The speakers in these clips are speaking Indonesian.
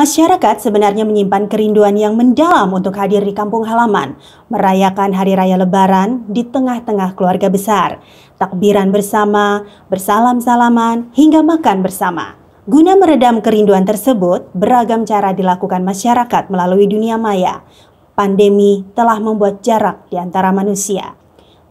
Masyarakat sebenarnya menyimpan kerinduan yang mendalam untuk hadir di kampung halaman, merayakan hari raya lebaran di tengah-tengah keluarga besar, takbiran bersama, bersalam-salaman, hingga makan bersama. Guna meredam kerinduan tersebut, beragam cara dilakukan masyarakat melalui dunia maya. Pandemi telah membuat jarak di antara manusia.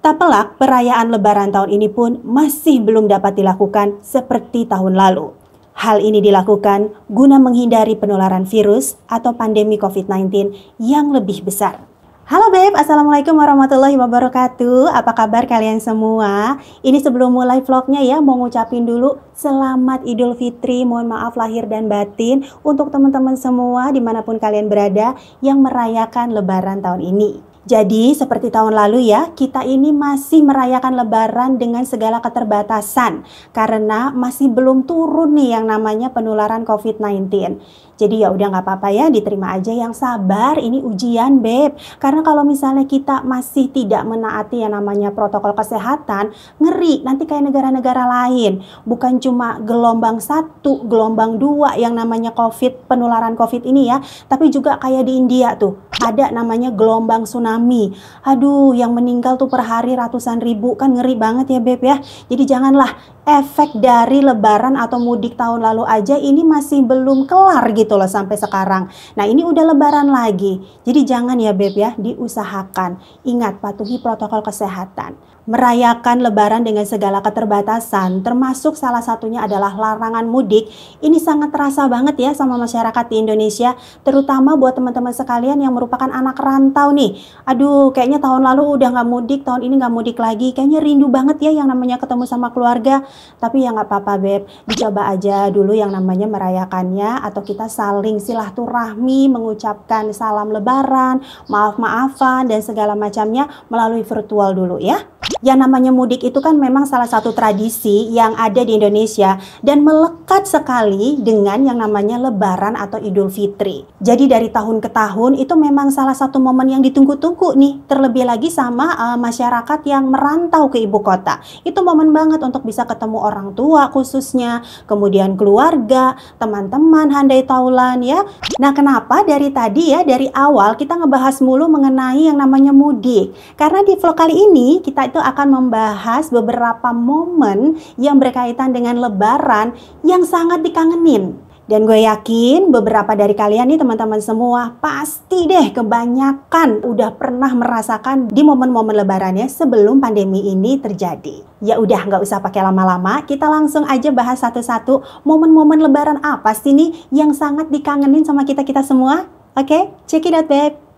Tak pelak, perayaan lebaran tahun ini pun masih belum dapat dilakukan seperti tahun lalu. Hal ini dilakukan guna menghindari penularan virus atau pandemi COVID-19 yang lebih besar. Halo Beb, Assalamualaikum warahmatullahi wabarakatuh Apa kabar kalian semua? Ini sebelum mulai vlognya ya, mau ngucapin dulu Selamat Idul Fitri, mohon maaf lahir dan batin Untuk teman-teman semua dimanapun kalian berada yang merayakan lebaran tahun ini jadi, seperti tahun lalu ya, kita ini masih merayakan lebaran dengan segala keterbatasan karena masih belum turun nih yang namanya penularan COVID-19. Jadi ya udah nggak apa-apa ya, diterima aja yang sabar. Ini ujian beb. Karena kalau misalnya kita masih tidak menaati yang namanya protokol kesehatan, ngeri nanti kayak negara-negara lain. Bukan cuma gelombang satu, gelombang dua yang namanya COVID penularan COVID ini ya, tapi juga kayak di India tuh ada namanya gelombang tsunami. Aduh, yang meninggal tuh per hari ratusan ribu kan ngeri banget ya beb ya. Jadi janganlah efek dari Lebaran atau mudik tahun lalu aja ini masih belum kelar gitu gitu loh sampai sekarang. Nah ini udah lebaran lagi. Jadi jangan ya Beb ya diusahakan. Ingat patuhi protokol kesehatan merayakan Lebaran dengan segala keterbatasan, termasuk salah satunya adalah larangan mudik. Ini sangat terasa banget ya sama masyarakat di Indonesia, terutama buat teman-teman sekalian yang merupakan anak rantau nih. Aduh, kayaknya tahun lalu udah nggak mudik, tahun ini nggak mudik lagi. Kayaknya rindu banget ya yang namanya ketemu sama keluarga. Tapi ya nggak apa-apa beb, dicoba aja dulu yang namanya merayakannya atau kita saling silaturahmi, mengucapkan salam Lebaran, maaf-maafan dan segala macamnya melalui virtual dulu ya. Yang namanya mudik itu kan memang salah satu tradisi yang ada di Indonesia dan melekat sekali dengan yang namanya Lebaran atau Idul Fitri. Jadi dari tahun ke tahun itu memang salah satu momen yang ditunggu-tunggu nih, terlebih lagi sama uh, masyarakat yang merantau ke ibu kota. Itu momen banget untuk bisa ketemu orang tua khususnya, kemudian keluarga, teman-teman, handai taulan ya. Nah, kenapa dari tadi ya dari awal kita ngebahas mulu mengenai yang namanya mudik? Karena di vlog kali ini kita itu akan membahas beberapa momen yang berkaitan dengan Lebaran yang sangat dikangenin. Dan gue yakin beberapa dari kalian nih teman-teman semua pasti deh kebanyakan udah pernah merasakan di momen-momen lebarannya sebelum pandemi ini terjadi. Ya udah nggak usah pakai lama-lama, kita langsung aja bahas satu-satu momen-momen lebaran apa sih nih yang sangat dikangenin sama kita-kita semua. Oke, okay? check it out babe.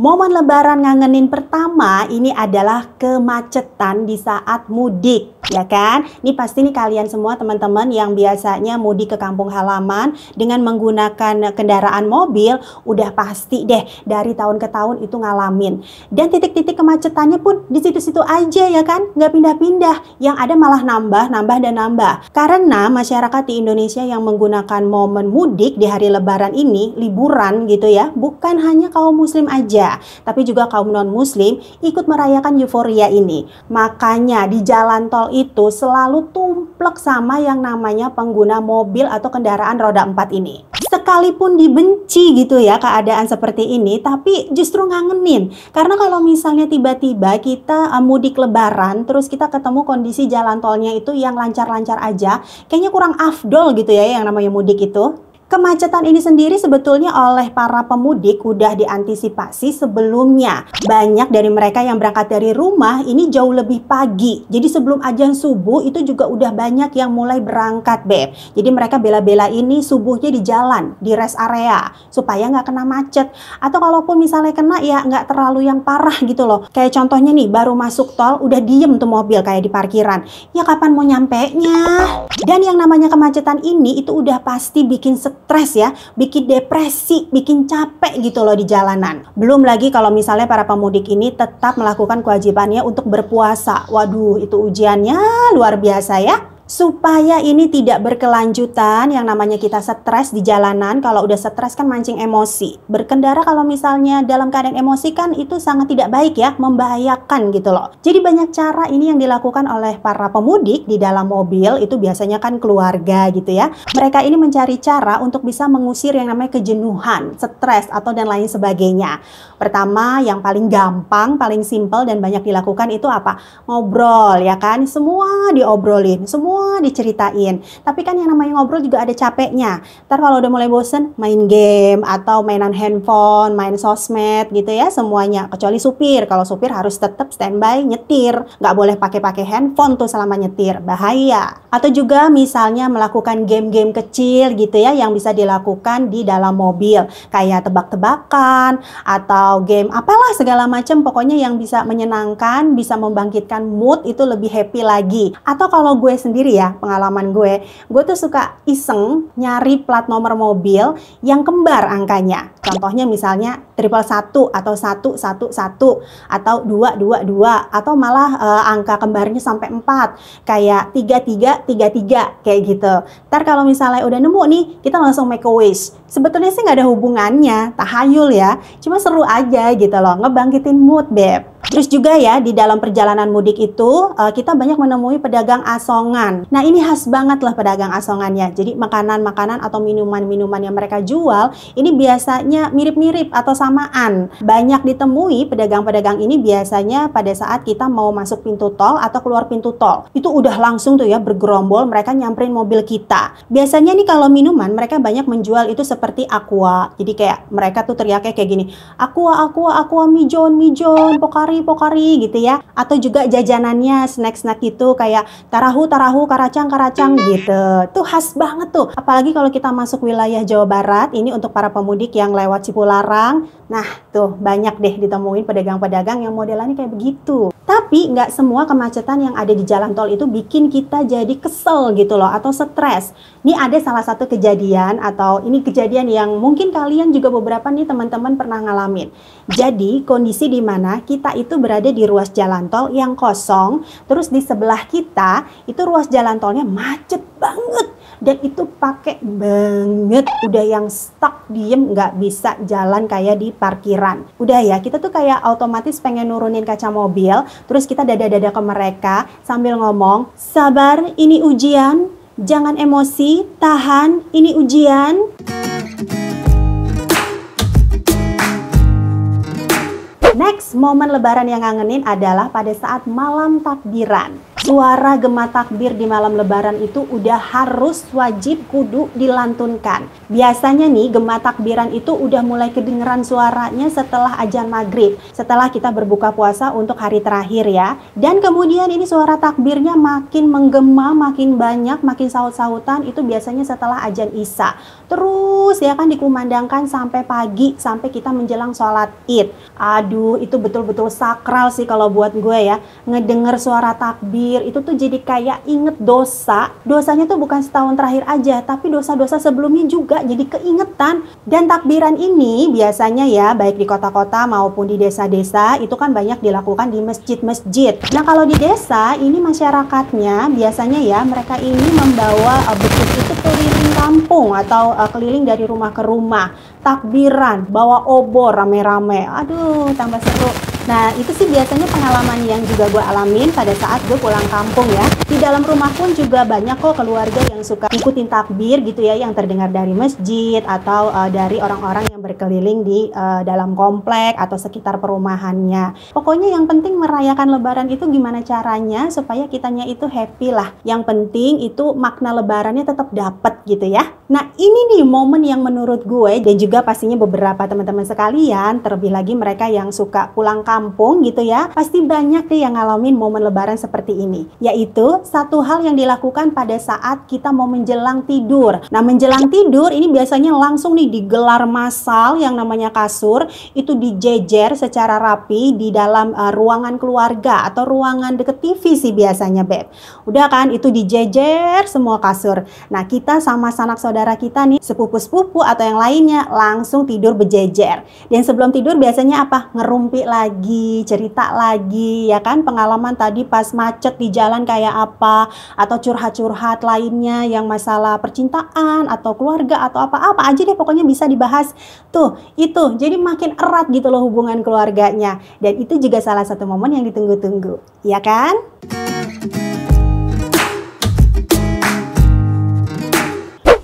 Momen lebaran ngangenin pertama ini adalah kemacetan di saat mudik, ya kan? Ini pasti nih kalian semua teman-teman yang biasanya mudik ke kampung halaman dengan menggunakan kendaraan mobil, udah pasti deh dari tahun ke tahun itu ngalamin. Dan titik-titik kemacetannya pun di situ-situ aja ya kan? Nggak pindah-pindah, yang ada malah nambah, nambah, dan nambah. Karena masyarakat di Indonesia yang menggunakan momen mudik di hari lebaran ini, liburan gitu ya, bukan hanya kaum muslim aja tapi juga kaum non-muslim ikut merayakan euforia ini. Makanya di jalan tol itu selalu tumplek sama yang namanya pengguna mobil atau kendaraan roda empat ini. Sekalipun dibenci gitu ya keadaan seperti ini, tapi justru ngangenin. Karena kalau misalnya tiba-tiba kita eh, mudik lebaran, terus kita ketemu kondisi jalan tolnya itu yang lancar-lancar aja, kayaknya kurang afdol gitu ya yang namanya mudik itu. Kemacetan ini sendiri sebetulnya oleh para pemudik udah diantisipasi sebelumnya. Banyak dari mereka yang berangkat dari rumah ini jauh lebih pagi. Jadi sebelum ajan subuh itu juga udah banyak yang mulai berangkat, Beb. Jadi mereka bela-bela ini subuhnya di jalan, di rest area supaya nggak kena macet. Atau kalaupun misalnya kena ya nggak terlalu yang parah gitu loh. Kayak contohnya nih baru masuk tol udah diem tuh mobil kayak di parkiran. Ya kapan mau nyampe nya? Dan yang namanya kemacetan ini itu udah pasti bikin stres ya, bikin depresi, bikin capek gitu loh di jalanan. Belum lagi kalau misalnya para pemudik ini tetap melakukan kewajibannya untuk berpuasa. Waduh, itu ujiannya luar biasa ya supaya ini tidak berkelanjutan yang namanya kita stres di jalanan kalau udah stres kan mancing emosi berkendara kalau misalnya dalam keadaan emosi kan itu sangat tidak baik ya membahayakan gitu loh jadi banyak cara ini yang dilakukan oleh para pemudik di dalam mobil itu biasanya kan keluarga gitu ya mereka ini mencari cara untuk bisa mengusir yang namanya kejenuhan stres atau dan lain sebagainya pertama yang paling gampang paling simpel dan banyak dilakukan itu apa ngobrol ya kan semua diobrolin semua semua diceritain. Tapi kan yang namanya ngobrol juga ada capeknya. Ntar kalau udah mulai bosen, main game atau mainan handphone, main sosmed gitu ya semuanya. Kecuali supir. Kalau supir harus tetap standby nyetir. Nggak boleh pakai-pakai handphone tuh selama nyetir. Bahaya. Atau juga misalnya melakukan game-game kecil gitu ya yang bisa dilakukan di dalam mobil. Kayak tebak-tebakan atau game apalah segala macam. Pokoknya yang bisa menyenangkan, bisa membangkitkan mood itu lebih happy lagi. Atau kalau gue sendiri sendiri ya pengalaman gue. Gue tuh suka iseng nyari plat nomor mobil yang kembar angkanya. Contohnya misalnya triple satu atau satu satu satu atau dua dua dua atau malah e, angka kembarnya sampai empat kayak tiga tiga tiga tiga kayak gitu. Ntar kalau misalnya udah nemu nih kita langsung make a wish. Sebetulnya sih nggak ada hubungannya, tahayul ya. Cuma seru aja gitu loh, ngebangkitin mood beb. Terus juga ya di dalam perjalanan mudik itu eh, kita banyak menemui pedagang asongan. Nah ini khas banget lah pedagang asongannya. Jadi makanan-makanan atau minuman-minuman yang mereka jual ini biasanya mirip-mirip atau samaan. Banyak ditemui pedagang-pedagang ini biasanya pada saat kita mau masuk pintu tol atau keluar pintu tol. Itu udah langsung tuh ya bergerombol mereka nyamperin mobil kita. Biasanya nih kalau minuman mereka banyak menjual itu seperti aqua. Jadi kayak mereka tuh teriaknya kayak gini. Aqua, aqua, aqua, mijon, mijon, pokoknya pokari pokari gitu ya atau juga jajanannya snack-snack gitu kayak tarahu tarahu karacang karacang gitu tuh khas banget tuh apalagi kalau kita masuk wilayah Jawa Barat ini untuk para pemudik yang lewat Cipularang nah tuh banyak deh ditemuin pedagang-pedagang yang modelannya kayak begitu tapi nggak semua kemacetan yang ada di jalan tol itu bikin kita jadi kesel gitu loh atau stres ini ada salah satu kejadian atau ini kejadian yang mungkin kalian juga beberapa nih teman-teman pernah ngalamin jadi kondisi di mana kita itu berada di ruas jalan tol yang kosong, terus di sebelah kita itu ruas jalan tolnya macet banget dan itu pakai banget udah yang stuck diem nggak bisa jalan kayak di parkiran udah ya kita tuh kayak otomatis pengen nurunin kaca mobil terus kita dada-dada ke mereka sambil ngomong sabar ini ujian jangan emosi tahan ini ujian Next, momen lebaran yang ngangenin adalah pada saat malam takbiran suara gema takbir di malam lebaran itu udah harus wajib kudu dilantunkan. Biasanya nih gema takbiran itu udah mulai kedengeran suaranya setelah ajan maghrib, setelah kita berbuka puasa untuk hari terakhir ya. Dan kemudian ini suara takbirnya makin menggema, makin banyak, makin saut-sautan itu biasanya setelah ajan isya. Terus ya kan dikumandangkan sampai pagi, sampai kita menjelang sholat id. Aduh itu betul-betul sakral sih kalau buat gue ya, ngedenger suara takbir terakhir itu tuh jadi kayak inget dosa. Dosanya tuh bukan setahun terakhir aja, tapi dosa-dosa sebelumnya juga jadi keingetan. Dan takbiran ini biasanya ya baik di kota-kota maupun di desa-desa itu kan banyak dilakukan di masjid-masjid. Nah kalau di desa ini masyarakatnya biasanya ya mereka ini membawa uh, itu keliling kampung atau uh, keliling dari rumah ke rumah. Takbiran, bawa obor rame-rame. Aduh tambah seru. Nah itu sih biasanya pengalaman yang juga gue alamin pada saat gue pulang kampung ya. Di dalam rumah pun juga banyak kok keluarga yang suka ngikutin takbir gitu ya yang terdengar dari masjid atau uh, dari orang-orang yang berkeliling di uh, dalam komplek atau sekitar perumahannya. Pokoknya yang penting merayakan lebaran itu gimana caranya supaya kitanya itu happy lah. Yang penting itu makna lebarannya tetap dapat gitu ya. Nah ini nih momen yang menurut gue dan juga pastinya beberapa teman-teman sekalian terlebih lagi mereka yang suka pulang kampung gitu ya, pasti banyak deh yang ngalamin momen lebaran seperti ini. Yaitu satu hal yang dilakukan pada saat kita mau menjelang tidur. Nah menjelang tidur ini biasanya langsung nih digelar masal yang namanya kasur itu dijejer secara rapi di dalam uh, ruangan keluarga atau ruangan deket TV sih biasanya beb. Udah kan itu dijejer semua kasur. Nah kita sama sanak saudara kita nih sepupu-sepupu atau yang lainnya langsung tidur bejejer. Dan sebelum tidur biasanya apa? Ngerumpi lagi lagi, cerita lagi, ya kan? Pengalaman tadi pas macet di jalan kayak apa, atau curhat-curhat lainnya yang masalah percintaan, atau keluarga, atau apa-apa aja deh pokoknya bisa dibahas. Tuh, itu. Jadi makin erat gitu loh hubungan keluarganya. Dan itu juga salah satu momen yang ditunggu-tunggu, ya kan?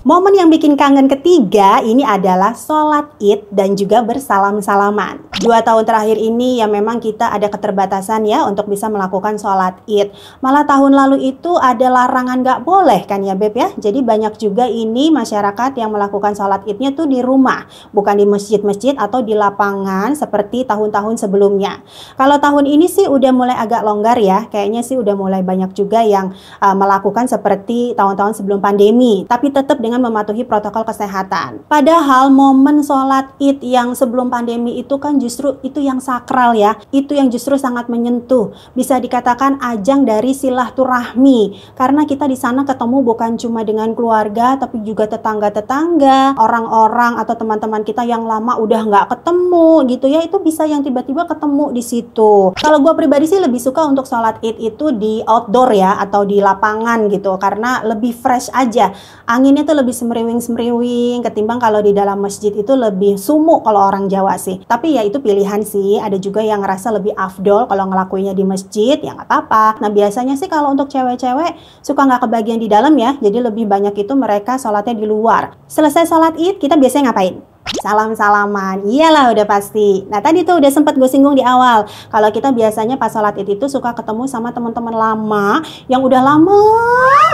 Momen yang bikin kangen ketiga ini adalah sholat id dan juga bersalam-salaman. Dua tahun terakhir ini ya memang kita ada keterbatasan ya untuk bisa melakukan sholat id. Malah tahun lalu itu ada larangan gak boleh kan ya Beb ya. Jadi banyak juga ini masyarakat yang melakukan sholat idnya tuh di rumah. Bukan di masjid-masjid atau di lapangan seperti tahun-tahun sebelumnya. Kalau tahun ini sih udah mulai agak longgar ya. Kayaknya sih udah mulai banyak juga yang uh, melakukan seperti tahun-tahun sebelum pandemi. Tapi tetap dengan dengan mematuhi protokol kesehatan. Padahal momen sholat id yang sebelum pandemi itu kan justru itu yang sakral ya, itu yang justru sangat menyentuh. Bisa dikatakan ajang dari silaturahmi karena kita di sana ketemu bukan cuma dengan keluarga tapi juga tetangga-tetangga, orang-orang atau teman-teman kita yang lama udah nggak ketemu gitu ya itu bisa yang tiba-tiba ketemu di situ. Kalau gue pribadi sih lebih suka untuk sholat id itu di outdoor ya atau di lapangan gitu karena lebih fresh aja, anginnya tuh lebih lebih semeriwing-semeriwing ketimbang kalau di dalam masjid itu lebih sumuk kalau orang Jawa sih. Tapi ya itu pilihan sih. Ada juga yang ngerasa lebih afdol kalau ngelakuinya di masjid, ya nggak apa-apa. Nah biasanya sih kalau untuk cewek-cewek suka nggak kebagian di dalam ya, jadi lebih banyak itu mereka sholatnya di luar. Selesai sholat id, kita biasanya ngapain? Salam-salaman, iyalah udah pasti. Nah tadi tuh udah sempat gue singgung di awal, kalau kita biasanya pas sholat id itu suka ketemu sama teman-teman lama yang udah lama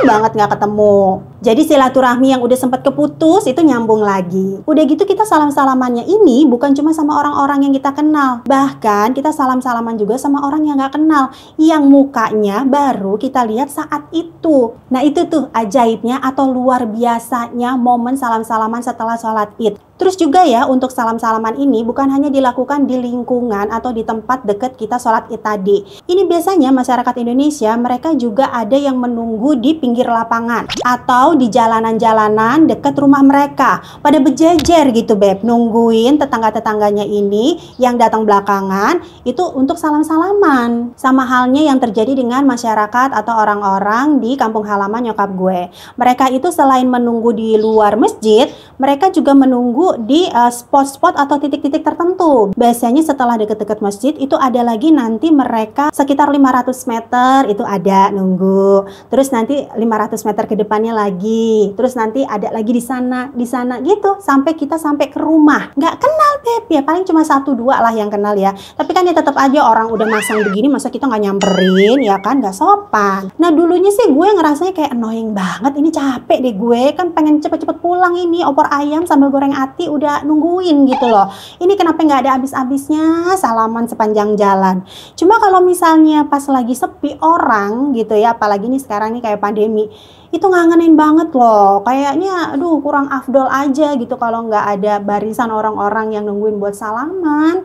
banget nggak ketemu. Jadi silaturahmi yang udah sempat keputus itu nyambung lagi. Udah gitu kita salam-salamannya ini bukan cuma sama orang-orang yang kita kenal, bahkan kita salam-salaman juga sama orang yang nggak kenal, yang mukanya baru kita lihat saat itu. Nah itu tuh ajaibnya atau luar biasanya momen salam-salaman setelah sholat id Terus juga ya untuk salam-salaman ini bukan hanya dilakukan di lingkungan atau di tempat dekat kita sholat id tadi. Ini biasanya masyarakat Indonesia mereka juga ada yang menunggu di pinggir lapangan atau di jalanan-jalanan dekat rumah mereka. Pada berjejer gitu Beb, nungguin tetangga-tetangganya ini yang datang belakangan itu untuk salam-salaman. Sama halnya yang terjadi dengan masyarakat atau orang-orang di kampung halaman nyokap gue. Mereka itu selain menunggu di luar masjid, mereka juga menunggu di eh, spot-spot uh, atau titik-titik tertentu. Biasanya setelah dekat-dekat masjid itu ada lagi nanti mereka sekitar 500 meter itu ada nunggu. Terus nanti 500 meter ke depannya lagi. Terus nanti ada lagi di sana, di sana gitu sampai kita sampai ke rumah. Nggak kenal Beb ya paling cuma satu dua lah yang kenal ya. Tapi kan ya tetap aja orang udah masang begini masa kita nggak nyamperin ya kan nggak sopan. Nah dulunya sih gue ngerasanya kayak annoying banget ini capek deh gue kan pengen cepet-cepet pulang ini opor ayam sambil goreng atas hati udah nungguin gitu loh. Ini kenapa nggak ada habis-habisnya salaman sepanjang jalan. Cuma kalau misalnya pas lagi sepi orang gitu ya, apalagi nih sekarang nih kayak pandemi, itu ngangenin banget loh. Kayaknya aduh kurang afdol aja gitu kalau nggak ada barisan orang-orang yang nungguin buat salaman.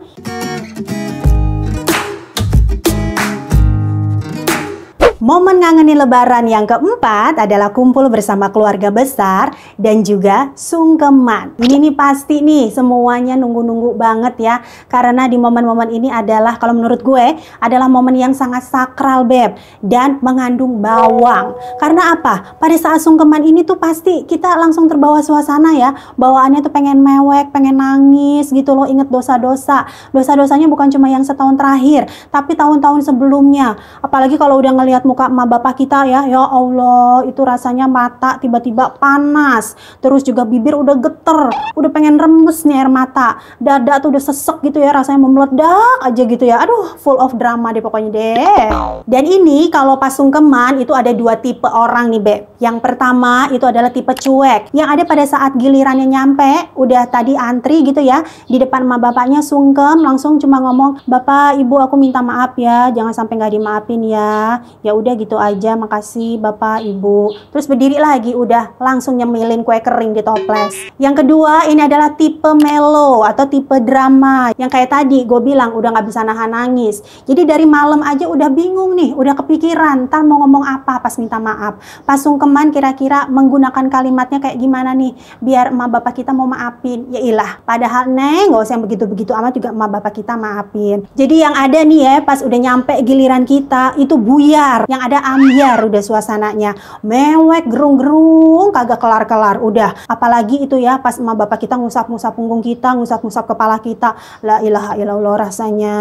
Momen ngangeni lebaran yang keempat adalah kumpul bersama keluarga besar dan juga sungkeman. Ini nih pasti nih semuanya nunggu-nunggu banget ya. Karena di momen-momen ini adalah kalau menurut gue adalah momen yang sangat sakral beb dan mengandung bawang. Karena apa? Pada saat sungkeman ini tuh pasti kita langsung terbawa suasana ya. Bawaannya tuh pengen mewek, pengen nangis gitu loh inget dosa-dosa. Dosa-dosanya bukan cuma yang setahun terakhir, tapi tahun-tahun sebelumnya. Apalagi kalau udah ngeliat muka suka sama bapak kita ya ya Allah itu rasanya mata tiba-tiba panas terus juga bibir udah geter udah pengen rembes nih air mata dada tuh udah sesek gitu ya rasanya mau meledak aja gitu ya aduh full of drama deh pokoknya deh dan ini kalau pas sungkeman itu ada dua tipe orang nih Beb yang pertama itu adalah tipe cuek yang ada pada saat gilirannya nyampe udah tadi antri gitu ya di depan sama bapaknya sungkem langsung cuma ngomong bapak ibu aku minta maaf ya jangan sampai nggak dimaafin ya ya udah gitu aja makasih bapak ibu terus berdiri lagi udah langsung nyemilin kue kering di toples yang kedua ini adalah tipe melo atau tipe drama yang kayak tadi gue bilang udah gak bisa nahan nangis jadi dari malam aja udah bingung nih udah kepikiran ntar mau ngomong apa pas minta maaf pas sungkeman kira-kira menggunakan kalimatnya kayak gimana nih biar emak bapak kita mau maafin ya ilah padahal neng gak usah yang begitu-begitu amat juga emak bapak kita maafin jadi yang ada nih ya pas udah nyampe giliran kita itu buyar yang ada ambiar udah suasananya mewek gerung-gerung kagak kelar-kelar udah apalagi itu ya pas emak bapak kita ngusap-ngusap punggung kita ngusap-ngusap kepala kita la ilaha illallah rasanya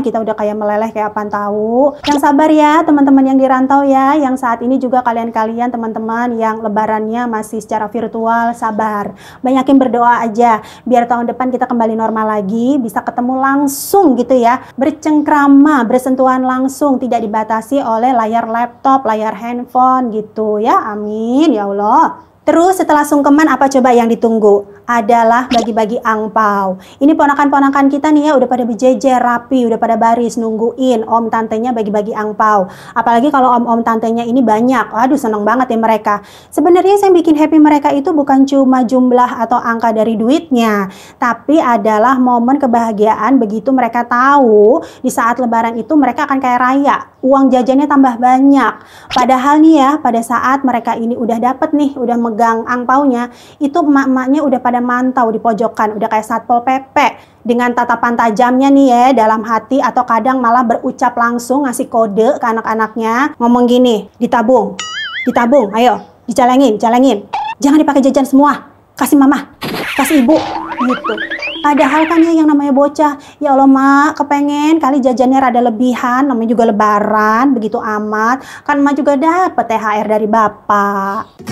kita udah kayak meleleh kayak apaan tahu yang sabar ya teman-teman yang dirantau ya yang saat ini juga kalian-kalian teman-teman yang lebarannya masih secara virtual sabar banyakin berdoa aja biar tahun depan kita kembali normal lagi bisa ketemu langsung gitu ya bercengkrama bersentuhan langsung tidak dibatasi oleh layar layar laptop, layar handphone gitu ya. Amin ya Allah. Terus setelah sungkeman apa coba yang ditunggu? adalah bagi-bagi angpau. Ini ponakan-ponakan kita nih ya udah pada berjejer rapi, udah pada baris nungguin om tantenya bagi-bagi angpau. Apalagi kalau om-om tantenya ini banyak. Aduh seneng banget ya mereka. Sebenarnya yang bikin happy mereka itu bukan cuma jumlah atau angka dari duitnya, tapi adalah momen kebahagiaan begitu mereka tahu di saat lebaran itu mereka akan kayak raya, uang jajannya tambah banyak. Padahal nih ya pada saat mereka ini udah dapet nih, udah megang angpaunya, itu emak-emaknya udah pada pada mantau di pojokan, udah kayak satpol PP dengan tatapan tajamnya nih ya dalam hati atau kadang malah berucap langsung ngasih kode ke anak-anaknya ngomong gini, ditabung, ditabung, ayo, dicalengin, calengin, jangan dipakai jajan semua, kasih mama, kasih ibu, gitu. Padahal kan ya yang namanya bocah, ya Allah mak kepengen kali jajannya rada lebihan, namanya juga lebaran, begitu amat. Kan mak juga dapat THR dari bapak.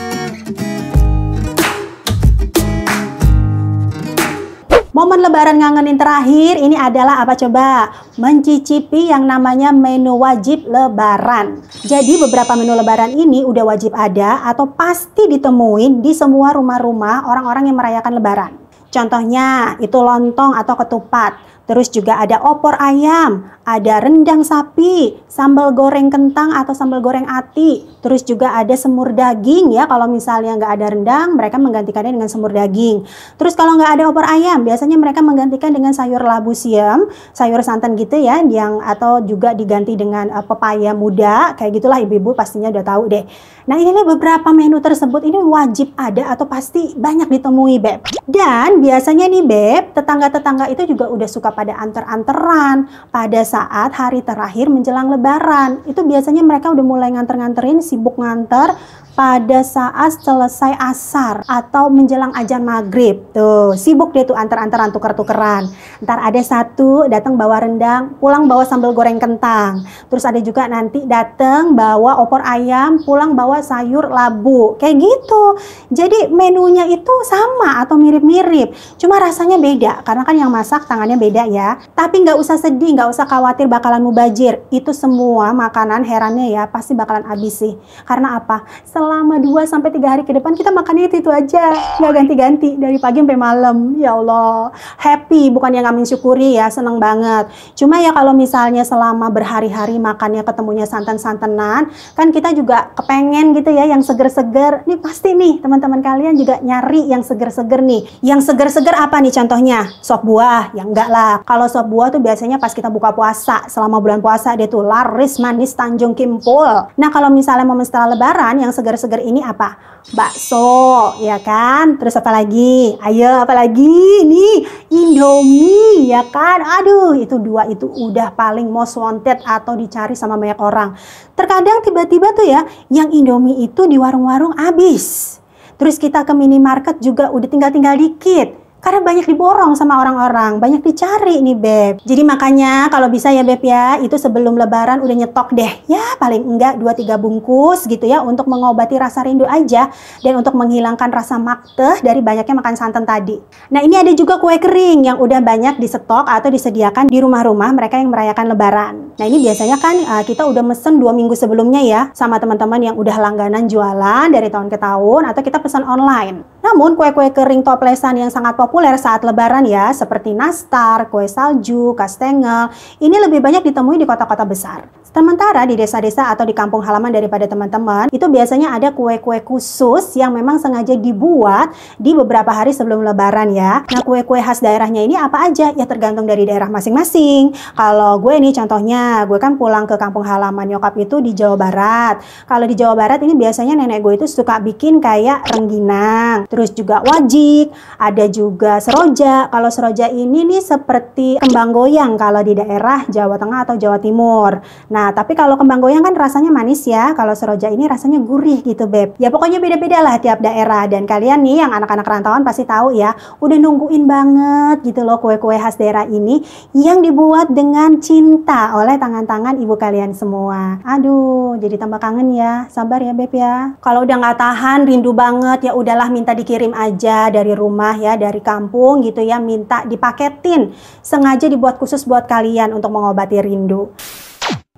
Momen lebaran ngangenin terakhir ini adalah apa coba? Mencicipi yang namanya menu wajib lebaran. Jadi beberapa menu lebaran ini udah wajib ada atau pasti ditemuin di semua rumah-rumah orang-orang yang merayakan lebaran. Contohnya itu lontong atau ketupat, Terus juga ada opor ayam, ada rendang sapi, sambal goreng kentang atau sambal goreng ati. Terus juga ada semur daging ya kalau misalnya nggak ada rendang mereka menggantikannya dengan semur daging. Terus kalau nggak ada opor ayam biasanya mereka menggantikan dengan sayur labu siam, sayur santan gitu ya yang atau juga diganti dengan uh, pepaya muda kayak gitulah ibu-ibu pastinya udah tahu deh. Nah ini beberapa menu tersebut ini wajib ada atau pasti banyak ditemui Beb. Dan biasanya nih Beb tetangga-tetangga itu juga udah suka pada anter-anteran pada saat hari terakhir menjelang lebaran. Itu biasanya mereka udah mulai nganter-nganterin, sibuk nganter pada saat selesai asar atau menjelang ajan maghrib. Tuh, sibuk dia tuh antar-antaran tuker-tukeran. Ntar ada satu datang bawa rendang, pulang bawa sambal goreng kentang. Terus ada juga nanti datang bawa opor ayam, pulang bawa sayur labu. Kayak gitu. Jadi menunya itu sama atau mirip-mirip. Cuma rasanya beda karena kan yang masak tangannya beda ya. Tapi nggak usah sedih, nggak usah khawatir bakalan mubajir. Itu semua makanan herannya ya pasti bakalan habis sih. Karena apa? Selama 2 sampai 3 hari ke depan kita makannya itu, -itu aja. Nggak ganti-ganti dari pagi sampai malam. Ya Allah, happy bukan yang ngamin syukuri ya, seneng banget. Cuma ya kalau misalnya selama berhari-hari makannya ketemunya santan-santanan, kan kita juga kepengen gitu ya yang seger-seger. Nih pasti nih teman-teman kalian juga nyari yang seger-seger nih. Yang seger-seger apa nih contohnya? Sop buah, yang enggak lah kalau sop buah tuh biasanya pas kita buka puasa. Selama bulan puasa dia tuh laris manis Tanjung Kimpul. Nah, kalau misalnya momen setelah lebaran yang segar-segar ini apa? Bakso, ya kan? Terus apa lagi? Ayo, apa lagi? ini Indomie, ya kan? Aduh, itu dua itu udah paling most wanted atau dicari sama banyak orang. Terkadang tiba-tiba tuh ya, yang Indomie itu di warung-warung habis. Terus kita ke minimarket juga udah tinggal-tinggal dikit karena banyak diborong sama orang-orang, banyak dicari nih Beb. Jadi makanya kalau bisa ya Beb ya, itu sebelum lebaran udah nyetok deh. Ya paling enggak 2-3 bungkus gitu ya untuk mengobati rasa rindu aja. Dan untuk menghilangkan rasa makteh dari banyaknya makan santan tadi. Nah ini ada juga kue kering yang udah banyak disetok atau disediakan di rumah-rumah mereka yang merayakan lebaran. Nah ini biasanya kan eh, kita udah mesen dua minggu sebelumnya ya sama teman-teman yang udah langganan jualan dari tahun ke tahun atau kita pesan online. Namun, kue-kue kering toplesan yang sangat populer saat lebaran ya, seperti nastar, kue salju, kastengel, ini lebih banyak ditemui di kota-kota besar. Sementara di desa-desa atau di kampung halaman daripada teman-teman, itu biasanya ada kue-kue khusus yang memang sengaja dibuat di beberapa hari sebelum lebaran ya. Nah, kue-kue khas daerahnya ini apa aja? Ya tergantung dari daerah masing-masing. Kalau gue nih contohnya, gue kan pulang ke kampung halaman nyokap itu di Jawa Barat. Kalau di Jawa Barat ini biasanya nenek gue itu suka bikin kayak rengginang terus juga wajik, ada juga seroja. Kalau seroja ini nih seperti kembang goyang kalau di daerah Jawa Tengah atau Jawa Timur. Nah, tapi kalau kembang goyang kan rasanya manis ya, kalau seroja ini rasanya gurih gitu, Beb. Ya pokoknya beda-beda lah tiap daerah dan kalian nih yang anak-anak rantauan pasti tahu ya, udah nungguin banget gitu loh kue-kue khas daerah ini yang dibuat dengan cinta oleh tangan-tangan ibu kalian semua. Aduh, jadi tambah kangen ya. Sabar ya, Beb ya. Kalau udah nggak tahan, rindu banget, ya udahlah minta di kirim aja dari rumah ya, dari kampung gitu ya, minta dipaketin. Sengaja dibuat khusus buat kalian untuk mengobati rindu.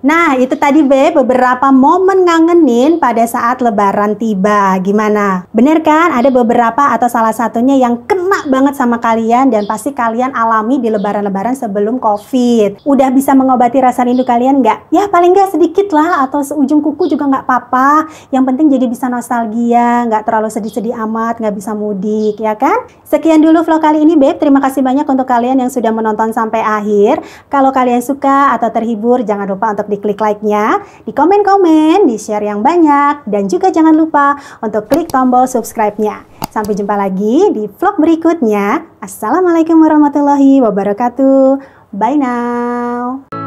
Nah, itu tadi Be, beberapa momen ngangenin pada saat lebaran tiba. Gimana? Bener kan? Ada beberapa atau salah satunya yang kena banget sama kalian dan pasti kalian alami di lebaran-lebaran sebelum COVID. Udah bisa mengobati rasa rindu kalian nggak? Ya paling nggak sedikit lah atau seujung kuku juga nggak apa-apa. Yang penting jadi bisa nostalgia, nggak terlalu sedih-sedih amat, nggak bisa mudik, ya kan? Sekian dulu vlog kali ini, Beb. Terima kasih banyak untuk kalian yang sudah menonton sampai akhir. Kalau kalian suka atau terhibur, jangan lupa untuk diklik like-nya, di komen-komen, di share yang banyak, dan juga jangan lupa untuk klik tombol subscribe-nya. Sampai jumpa lagi di vlog berikut berikutnya. Assalamualaikum warahmatullahi wabarakatuh. Bye now.